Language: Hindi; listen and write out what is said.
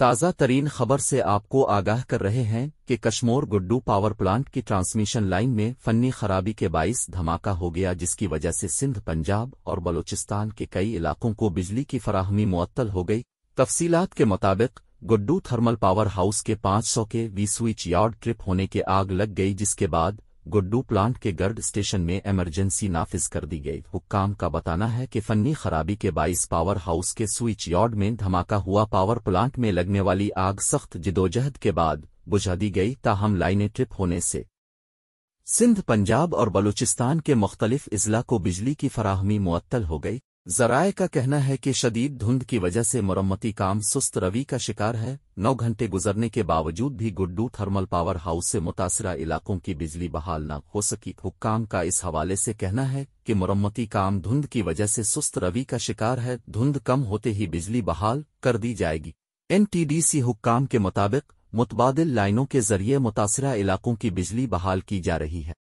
ताज़ा तरीन खबर से आपको आगाह कर रहे हैं कि कश्मोर गुड्डू पावर प्लांट की ट्रांसमिशन लाइन में फनी खराबी के बाईस धमाका हो गया जिसकी वजह से सिंध पंजाब और बलूचिस्तान के कई इलाकों को बिजली की फराहमी मुअत्तल हो गई तफसीलात के मुताबिक गुड्डू थर्मल पावर हाउस के 500 के वी स्विच यार्ड ट्रिप होने के आग लग गई जिसके बाद गुड्डू प्लांट के गर्ड स्टेशन में इमरजेंसी नाफिज कर दी गई हुक्काम का बताना है कि फन्नी खराबी के बाईस पावर हाउस के स्विच यार्ड में धमाका हुआ पावर प्लांट में लगने वाली आग सख्त जिदोजहद के बाद बुझा दी गई ताहम लाइनें ट्रिप होने से सिंध पंजाब और बलूचिस्तान के मुख्तलिफ अजला को बिजली की फराहमी मुअत्तल हो गई जराए का कहना है कि शदीद धुंध की वजह से मरम्मती काम सुस्त रवि का शिकार है नौ घंटे गुजरने के बावजूद भी गुड्डू थर्मल पावर हाउस से मुतासरा इलाकों की बिजली बहाल न हो सकी हुक्काम का इस हवाले से कहना है कि मरम्मती काम धुंध की वजह से सुस्त रवि का शिकार है धुंध कम होते ही बिजली बहाल कर दी जाएगी एनटीडीसी हुक्काम के मुताबिक मुतबादल लाइनों के जरिए मुतासरा इलाकों की बिजली बहाल की जा रही है